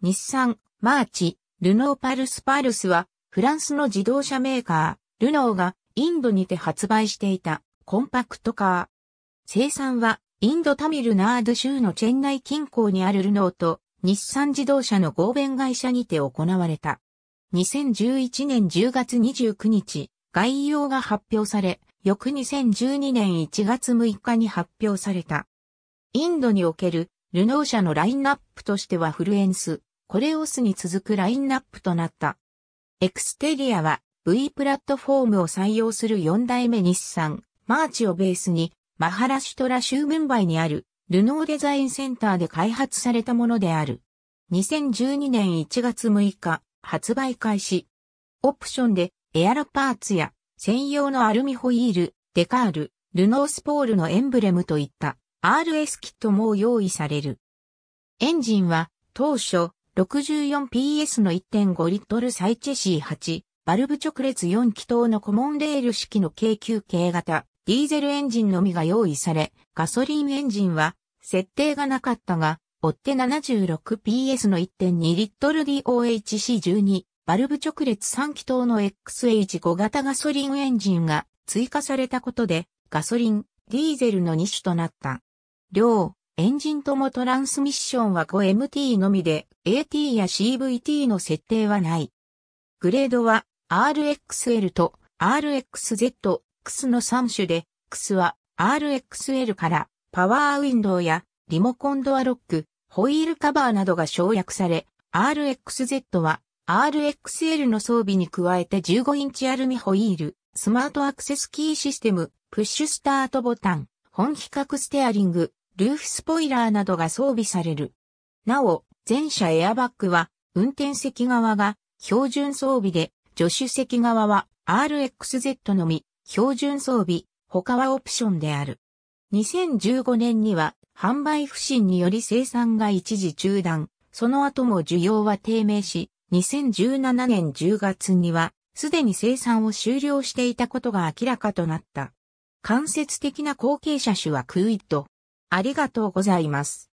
日産、マーチ、ルノーパルスパルスは、フランスの自動車メーカー、ルノーがインドにて発売していたコンパクトカー。生産はインドタミルナード州のチェンナイ近郊にあるルノーと日産自動車の合弁会社にて行われた。2011年10月29日、概要が発表され、翌2012年1月6日に発表された。インドにおけるルノー社のラインナップとしてはフルエンス、コレオスに続くラインナップとなった。エクステリアは V プラットフォームを採用する4代目日産、マーチをベースに、マハラシュトラ州メンバイにあるルノーデザインセンターで開発されたものである。2012年1月6日、発売開始。オプションでエアロパーツや専用のアルミホイール、デカール、ルノースポールのエンブレムといった RS キットも用意される。エンジンは当初 64PS の1.5リットルサイチェシー8、バルブ直列4気筒のコモンレール式の軽級軽型、ディーゼルエンジンのみが用意され、ガソリンエンジンは設定がなかったが、追って 76PS の1.2リットル DOHC12、バルブ直列3気筒の XH5 型ガソリンエンジンが追加されたことで、ガソリン、ディーゼルの2種となった。両エンジンともトランスミッションは 5MT のみで AT や CVT の設定はない。グレードは RXL と RXZ、X の3種で、X は RXL からパワーウィンドウやリモコンドアロック、ホイールカバーなどが省略され、RXZ は RXL の装備に加えて15インチアルミホイール、スマートアクセスキーシステム、プッシュスタートボタン、本比較ステアリング、ルーフスポイラーなどが装備される。なお、前車エアバッグは、運転席側が標準装備で、助手席側は RXZ のみ、標準装備、他はオプションである。2015年には、販売不振により生産が一時中断、その後も需要は低迷し、2017年10月には、すでに生産を終了していたことが明らかとなった。間接的な後継車種はクイッド、ありがとうございます。